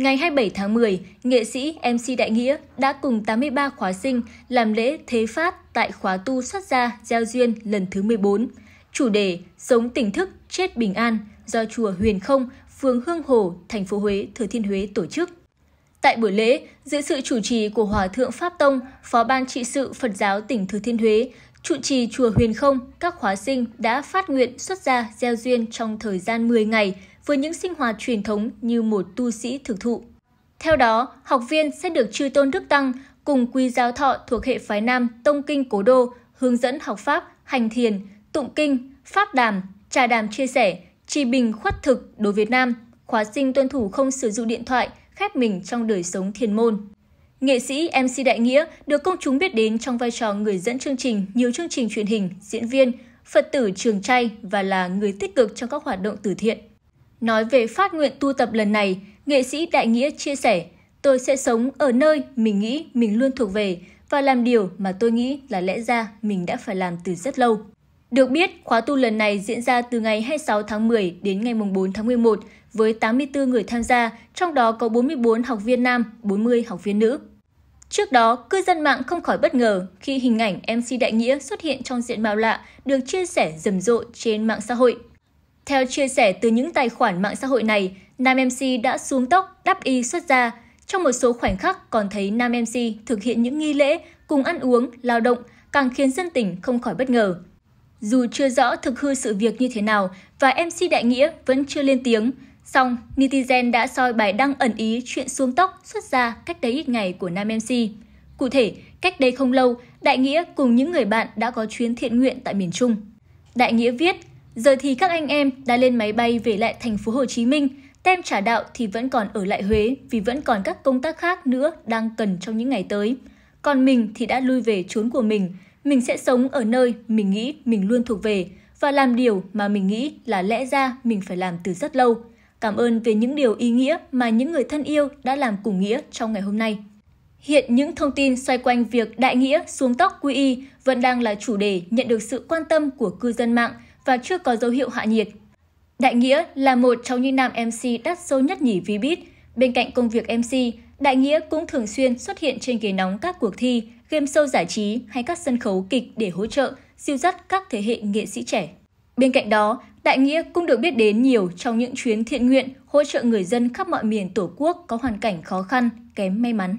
Ngày 27 tháng 10, nghệ sĩ MC Đại Nghĩa đã cùng 83 khóa sinh làm lễ thế phát tại khóa tu xuất gia gieo duyên lần thứ 14. Chủ đề Sống tỉnh thức, chết bình an do chùa Huyền Không, phường Hương Hồ, thành phố Huế, Thừa Thiên Huế tổ chức. Tại buổi lễ, dưới sự chủ trì của Hòa Thượng Pháp Tông, Phó Ban Trị sự Phật giáo tỉnh Thừa Thiên Huế, trụ trì Chùa Huyền Không, các khóa sinh đã phát nguyện xuất gia gieo duyên trong thời gian 10 ngày với những sinh hoạt truyền thống như một tu sĩ thực thụ. Theo đó, học viên sẽ được chư tôn Đức Tăng cùng quy giáo thọ thuộc hệ phái Nam Tông Kinh Cố Đô hướng dẫn học Pháp, hành thiền, tụng kinh, pháp đàm, trà đàm chia sẻ, trì bình khuất thực đối Việt Nam, khóa sinh tuân thủ không sử dụng điện thoại, khép mình trong đời sống thiền môn. Nghệ sĩ MC Đại Nghĩa được công chúng biết đến trong vai trò người dẫn chương trình nhiều chương trình truyền hình, diễn viên, Phật tử trường chay và là người tích cực trong các hoạt động từ thiện. Nói về phát nguyện tu tập lần này, nghệ sĩ Đại Nghĩa chia sẻ, tôi sẽ sống ở nơi mình nghĩ mình luôn thuộc về và làm điều mà tôi nghĩ là lẽ ra mình đã phải làm từ rất lâu. Được biết, khóa tu lần này diễn ra từ ngày 26 tháng 10 đến ngày 4 tháng 11 với 84 người tham gia, trong đó có 44 học viên nam, 40 học viên nữ. Trước đó, cư dân mạng không khỏi bất ngờ khi hình ảnh MC Đại Nghĩa xuất hiện trong diện mạo lạ được chia sẻ rầm rộ trên mạng xã hội. Theo chia sẻ từ những tài khoản mạng xã hội này, nam MC đã xuống tóc, đắp y xuất ra. Trong một số khoảnh khắc còn thấy nam MC thực hiện những nghi lễ cùng ăn uống, lao động, càng khiến dân tình không khỏi bất ngờ. Dù chưa rõ thực hư sự việc như thế nào và MC Đại Nghĩa vẫn chưa lên tiếng, song netizen đã soi bài đăng ẩn ý chuyện xuống tóc xuất ra cách đấy ít ngày của nam MC. Cụ thể, cách đây không lâu, Đại Nghĩa cùng những người bạn đã có chuyến thiện nguyện tại miền Trung. Đại Nghĩa viết Giờ thì các anh em đã lên máy bay về lại thành phố Hồ Chí Minh, tem trả đạo thì vẫn còn ở lại Huế vì vẫn còn các công tác khác nữa đang cần trong những ngày tới. Còn mình thì đã lui về chốn của mình, mình sẽ sống ở nơi mình nghĩ mình luôn thuộc về và làm điều mà mình nghĩ là lẽ ra mình phải làm từ rất lâu. Cảm ơn về những điều ý nghĩa mà những người thân yêu đã làm cùng nghĩa trong ngày hôm nay. Hiện những thông tin xoay quanh việc đại nghĩa xuống tóc quy y vẫn đang là chủ đề nhận được sự quan tâm của cư dân mạng – và chưa có dấu hiệu hạ nhiệt. Đại Nghĩa là một trong những nam MC đắt sâu nhất nhỉ Vbiz. Bên cạnh công việc MC, Đại Nghĩa cũng thường xuyên xuất hiện trên ghế nóng các cuộc thi, game show giải trí hay các sân khấu kịch để hỗ trợ, siêu dắt các thế hệ nghệ sĩ trẻ. Bên cạnh đó, Đại Nghĩa cũng được biết đến nhiều trong những chuyến thiện nguyện hỗ trợ người dân khắp mọi miền Tổ quốc có hoàn cảnh khó khăn, kém may mắn.